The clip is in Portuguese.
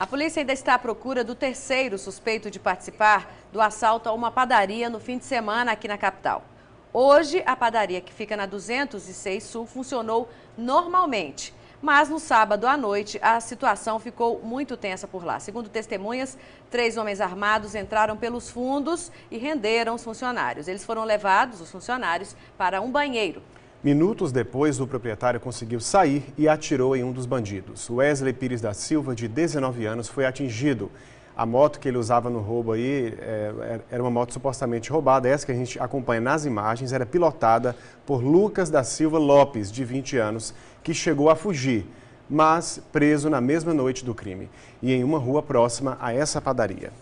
A polícia ainda está à procura do terceiro suspeito de participar do assalto a uma padaria no fim de semana aqui na capital. Hoje, a padaria que fica na 206 Sul funcionou normalmente, mas no sábado à noite a situação ficou muito tensa por lá. Segundo testemunhas, três homens armados entraram pelos fundos e renderam os funcionários. Eles foram levados, os funcionários, para um banheiro. Minutos depois, o proprietário conseguiu sair e atirou em um dos bandidos. Wesley Pires da Silva, de 19 anos, foi atingido. A moto que ele usava no roubo aí é, é, era uma moto supostamente roubada. Essa que a gente acompanha nas imagens era pilotada por Lucas da Silva Lopes, de 20 anos, que chegou a fugir, mas preso na mesma noite do crime e em uma rua próxima a essa padaria.